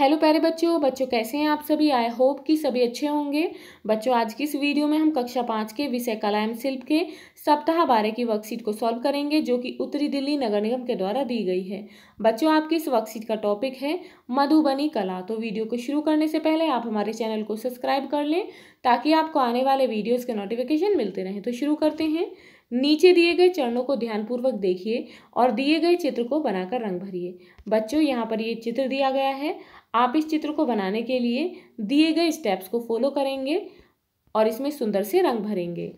hello प्यारे बच्चों बच्चों कैसे हैं आप सभी आई होप कि सभी अच्छे होंगे बच्चों आज की इस वीडियो में हम कक्षा पाँच के विषय कला एम शिल्प के सप्ताह बारह की वर्कशीट को सॉल्व करेंगे जो कि उत्तरी दिल्ली नगर निगम के द्वारा दी गई है बच्चों आपकी इस वर्कशीट का टॉपिक है मधुबनी कला तो वीडियो को शुरू करने से पहले आप हमारे चैनल को सब्सक्राइब कर लें ताकि आपको आने वाले वीडियोज़ के नोटिफिकेशन मिलते रहें तो शुरू करते हैं नीचे दिए गए चरणों को ध्यानपूर्वक देखिए और दिए गए चित्र को बनाकर रंग भरिए बच्चों यहाँ पर ये चित्र दिया गया है आप इस चित्र को बनाने के लिए दिए गए स्टेप्स को फॉलो करेंगे और इसमें सुंदर से रंग भरेंगे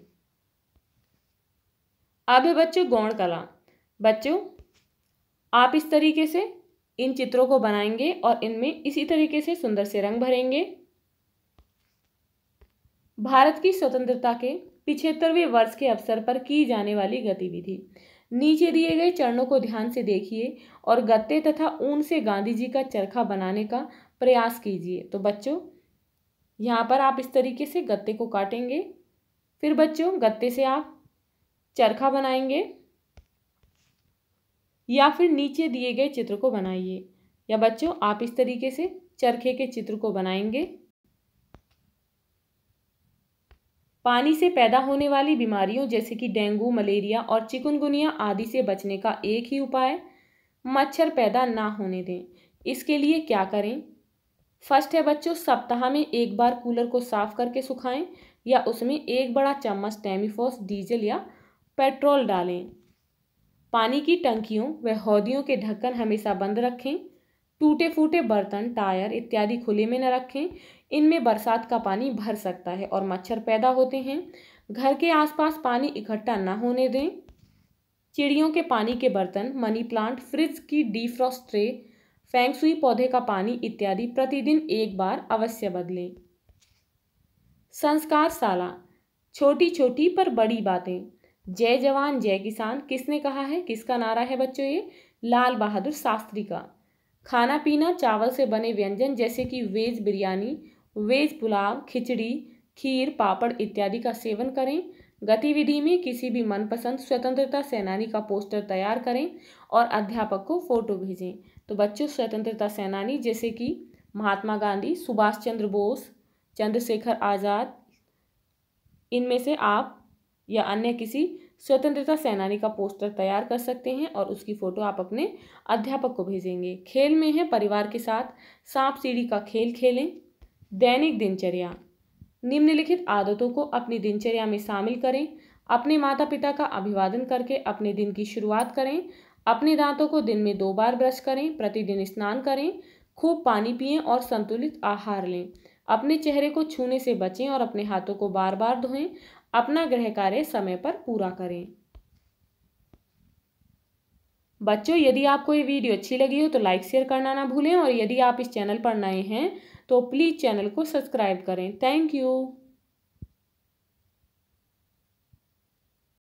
अब है बच्चों गौण कला बच्चों आप इस तरीके से इन चित्रों को बनाएंगे और इनमें इसी तरीके से सुंदर से रंग भरेंगे भारत की स्वतंत्रता के पिछहत्तरवें वर्ष के अवसर पर की जाने वाली गतिविधि नीचे दिए गए चरणों को ध्यान से देखिए और गत्ते तथा ऊन से गांधी जी का चरखा बनाने का प्रयास कीजिए तो बच्चों यहाँ पर आप इस तरीके से गत्ते को काटेंगे फिर बच्चों गत्ते से आप चरखा बनाएंगे या फिर नीचे दिए गए चित्र को बनाइए या बच्चों आप इस तरीके से चरखे के चित्र को बनाएंगे पानी से पैदा होने वाली बीमारियों जैसे कि डेंगू मलेरिया और चिकनगुनिया आदि से बचने का एक ही उपाय मच्छर पैदा ना होने दें इसके लिए क्या करें फर्स्ट है बच्चों सप्ताह में एक बार कूलर को साफ करके सुखाएं या उसमें एक बड़ा चम्मच टेमीफोस डीजल या पेट्रोल डालें पानी की टंकियों व हौदियों के ढक्कन हमेशा बंद रखें टूटे फूटे बर्तन टायर इत्यादि खुले में न रखें इनमें बरसात का पानी भर सकता है और मच्छर पैदा होते हैं घर के आसपास पानी इकट्ठा न होने दें चिड़ियों के पानी के बर्तन मनी प्लांट फ्रिज की डीफ्रॉस्ट ट्रे फेंगसुई पौधे का पानी इत्यादि प्रतिदिन एक बार अवश्य बदलें संस्कार साला छोटी छोटी पर बड़ी बातें जय जवान जय किसान किसने कहा है किसका नारा है बच्चों ये लाल बहादुर शास्त्री का खाना पीना चावल से बने व्यंजन जैसे कि वेज बिरयानी वेज पुलाव खिचड़ी खीर पापड़ इत्यादि का सेवन करें गतिविधि में किसी भी मनपसंद स्वतंत्रता सेनानी का पोस्टर तैयार करें और अध्यापक को फोटो भेजें तो बच्चों स्वतंत्रता सेनानी जैसे कि महात्मा गांधी सुभाष चंद्र बोस चंद्रशेखर आज़ाद इनमें से आप या अन्य किसी स्वतंत्रता सेनानी का पोस्टर तैयार कर सकते हैं और उसकी फ़ोटो आप अपने अध्यापक को भेजेंगे खेल में है परिवार के साथ सांप सीढ़ी का खेल खेलें दैनिक दिनचर्या निम्नलिखित आदतों को अपनी दिनचर्या में शामिल करें अपने माता पिता का अभिवादन करके अपने दिन की शुरुआत करें अपने दांतों को दिन में दो बार ब्रश करें प्रतिदिन स्नान करें खूब पानी पिएं और संतुलित आहार लें अपने चेहरे को छूने से बचें और अपने हाथों को बार बार धोएं अपना गृह कार्य समय पर पूरा करें बच्चों यदि आपको ये वीडियो अच्छी लगी हो तो लाइक शेयर करना ना भूलें और यदि आप इस चैनल पर नए हैं तो प्लीज़ चैनल को सब्सक्राइब करें थैंक यू